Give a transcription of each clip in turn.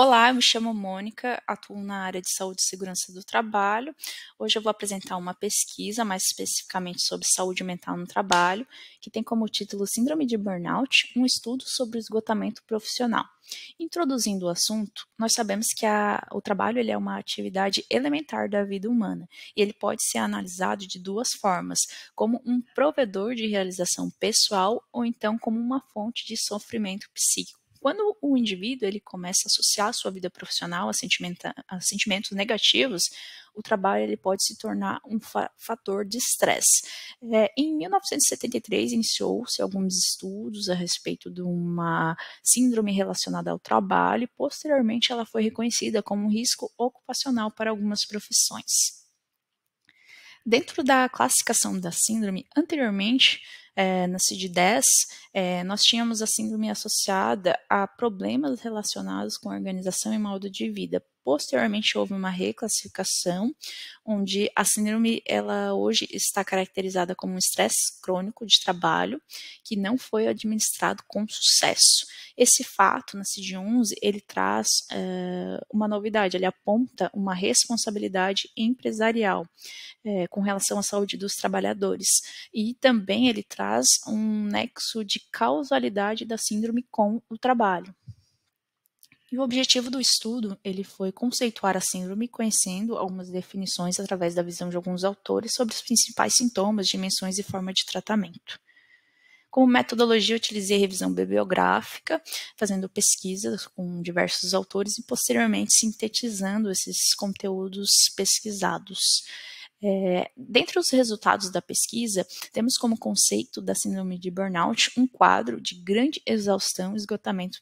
Olá, eu me chamo Mônica, atuo na área de saúde e segurança do trabalho. Hoje eu vou apresentar uma pesquisa, mais especificamente sobre saúde mental no trabalho, que tem como título Síndrome de Burnout: um estudo sobre o esgotamento profissional. Introduzindo o assunto, nós sabemos que a, o trabalho ele é uma atividade elementar da vida humana e ele pode ser analisado de duas formas, como um provedor de realização pessoal ou então como uma fonte de sofrimento psíquico quando o indivíduo ele começa a associar a sua vida profissional a, a sentimentos negativos, o trabalho ele pode se tornar um fa fator de estresse. É, em 1973 iniciou-se alguns estudos a respeito de uma síndrome relacionada ao trabalho e posteriormente ela foi reconhecida como um risco ocupacional para algumas profissões. Dentro da classificação da síndrome, anteriormente é, na CID-10, é, nós tínhamos a síndrome associada a problemas relacionados com organização e modo de vida, Posteriormente houve uma reclassificação, onde a síndrome ela hoje está caracterizada como um estresse crônico de trabalho que não foi administrado com sucesso. Esse fato na CID-11 ele traz eh, uma novidade, ele aponta uma responsabilidade empresarial eh, com relação à saúde dos trabalhadores e também ele traz um nexo de causalidade da síndrome com o trabalho. E o objetivo do estudo ele foi conceituar a síndrome, conhecendo algumas definições através da visão de alguns autores sobre os principais sintomas, dimensões e forma de tratamento. Como metodologia, utilizei a revisão bibliográfica, fazendo pesquisas com diversos autores e posteriormente sintetizando esses conteúdos pesquisados. É, dentre os resultados da pesquisa, temos como conceito da síndrome de burnout um quadro de grande exaustão, esgotamento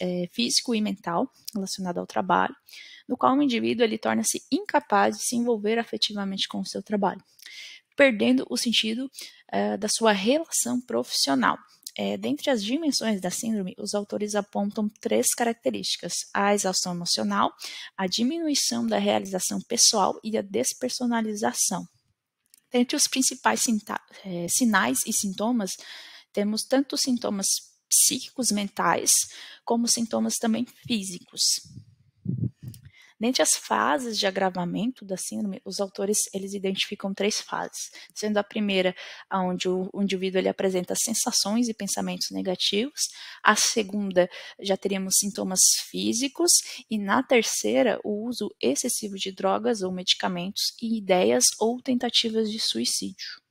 é, físico e mental relacionado ao trabalho, no qual o indivíduo ele torna-se incapaz de se envolver afetivamente com o seu trabalho, perdendo o sentido é, da sua relação profissional é, dentre as dimensões da síndrome, os autores apontam três características: a exaustão emocional, a diminuição da realização pessoal e a despersonalização. Dentre os principais é, sinais e sintomas, temos tanto sintomas psíquicos mentais como sintomas também físicos. Dentre as fases de agravamento da síndrome, os autores eles identificam três fases, sendo a primeira onde o indivíduo ele apresenta sensações e pensamentos negativos, a segunda já teríamos sintomas físicos e na terceira o uso excessivo de drogas ou medicamentos e ideias ou tentativas de suicídio.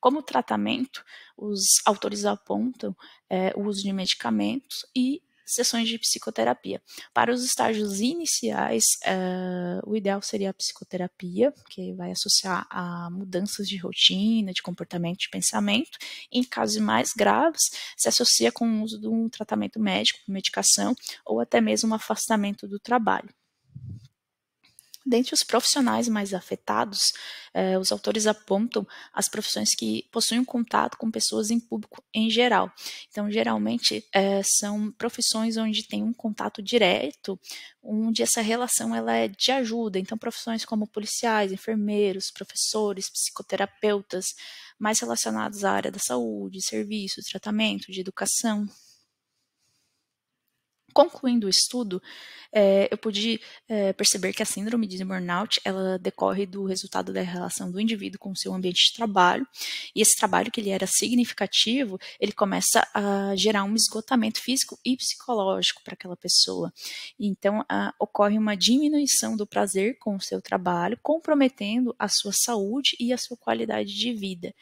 Como tratamento, os autores apontam é, o uso de medicamentos e sessões de psicoterapia. Para os estágios iniciais, uh, o ideal seria a psicoterapia, que vai associar a mudanças de rotina, de comportamento, de pensamento. Em casos mais graves, se associa com o uso de um tratamento médico, medicação ou até mesmo um afastamento do trabalho. Dentre os profissionais mais afetados, eh, os autores apontam as profissões que possuem contato com pessoas em público em geral. Então, geralmente, eh, são profissões onde tem um contato direto, onde essa relação ela é de ajuda. Então, profissões como policiais, enfermeiros, professores, psicoterapeutas, mais relacionados à área da saúde, serviço, tratamento, de educação, Concluindo o estudo, é, eu pude é, perceber que a síndrome de burnout ela decorre do resultado da relação do indivíduo com o seu ambiente de trabalho, e esse trabalho que ele era significativo, ele começa a gerar um esgotamento físico e psicológico para aquela pessoa. Então a, ocorre uma diminuição do prazer com o seu trabalho, comprometendo a sua saúde e a sua qualidade de vida.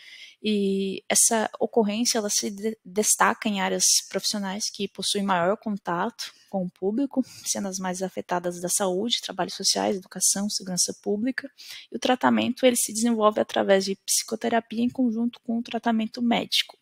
E essa ocorrência ela se de destaca em áreas profissionais que possuem maior contato com o público, sendo as mais afetadas da saúde, trabalhos sociais, educação, segurança pública. E o tratamento ele se desenvolve através de psicoterapia em conjunto com o tratamento médico.